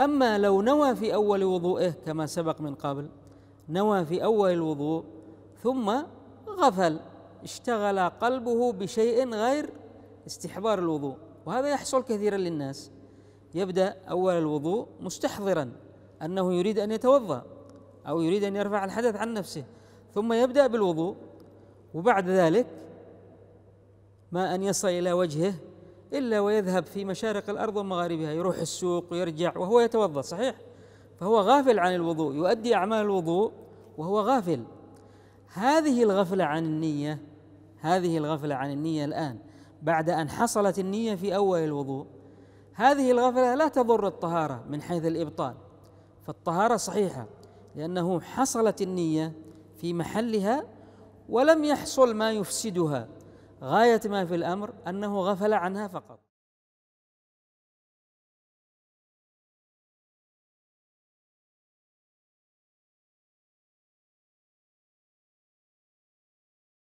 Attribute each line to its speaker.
Speaker 1: أما لو نوى في أول وضوئه كما سبق من قبل نوى في أول الوضوء ثم غفل اشتغل قلبه بشيء غير استحضار الوضوء وهذا يحصل كثيرا للناس يبدأ أول الوضوء مستحضرا أنه يريد أن يتوضأ أو يريد أن يرفع الحدث عن نفسه ثم يبدأ بالوضوء وبعد ذلك ما أن يصل إلى وجهه إلا ويذهب في مشارق الأرض ومغاربها يروح السوق ويرجع وهو يتوضأ صحيح فهو غافل عن الوضوء يؤدي أعمال الوضوء وهو غافل هذه الغفلة عن النية هذه الغفلة عن النية الآن بعد أن حصلت النية في أول الوضوء هذه الغفلة لا تضر الطهارة من حيث الإبطال فالطهارة صحيحة لأنه حصلت النية في محلها ولم يحصل ما يفسدها غاية ما في الأمر أنه
Speaker 2: غفل عنها فقط